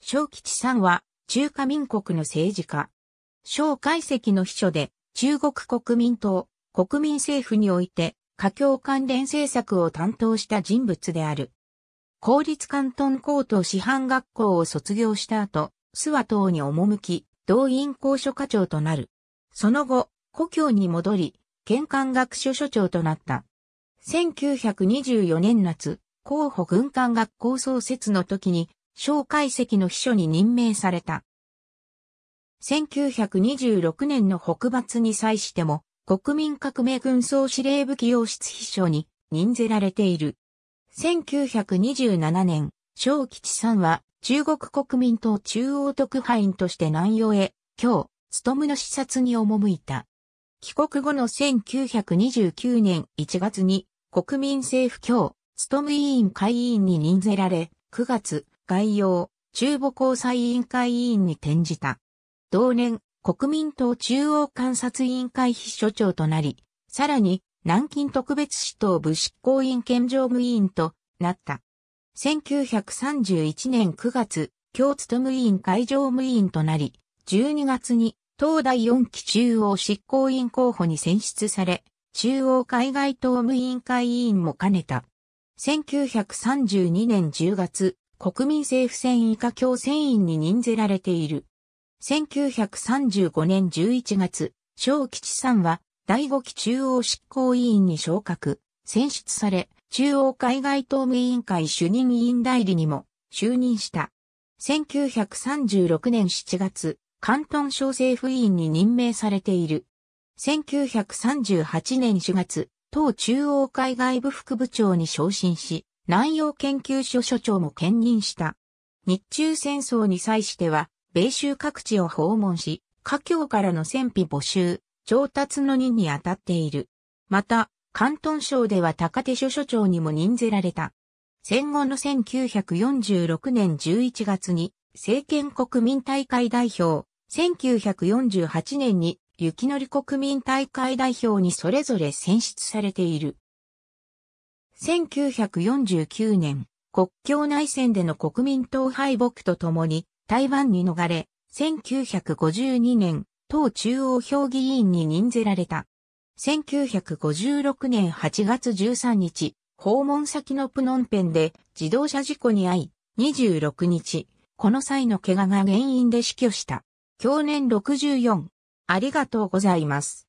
小吉さんは中華民国の政治家。小解析の秘書で中国国民党、国民政府において、華僑関連政策を担当した人物である。公立関東高等師範学校を卒業した後、諏訪党に赴き、動員校所課長となる。その後、故郷に戻り、県官学所所長となった。1924年夏、候補軍艦学校創設の時に蒋介石の秘書に任命された。1926年の北伐に際しても、国民革命軍総司令部起用室秘書に任ぜられている。1927年、小吉さんは中国国民党中央特派員として南洋へ、今日、務の視察に赴いた。帰国後の1929年1月に国民政府今協、務委員会委員に任ぜられ、9月、概要、中部交際委員会委員に転じた。同年、国民党中央監察委員会秘書長となり、さらに、南京特別市党部執行委員兼常務委員となった。1931年9月、京務委員会常務委員となり、12月に、東大4期中央執行委員候補に選出され、中央海外党務委員会委員も兼ねた。1932年10月、国民政府船以下選船員に任ぜられている。1935年11月、小吉さんは、第五期中央執行委員に昇格、選出され、中央海外党務委員会主任委員代理にも就任した。1936年7月、関東省政府委員に任命されている。1938年4月、党中央海外部副部長に昇進し、南洋研究所所長も兼任した。日中戦争に際しては、米州各地を訪問し、華僑からの戦費募集、調達の任に当たっている。また、関東省では高手所所長にも任ぜられた。戦後の1946年11月に、政権国民大会代表、1948年に、雪のり国民大会代表にそれぞれ選出されている。1949年、国境内戦での国民党敗北とともに台湾に逃れ、1952年、党中央評議員に任ぜられた。1956年8月13日、訪問先のプノンペンで自動車事故に遭い、26日、この際の怪我が原因で死去した。去年64。ありがとうございます。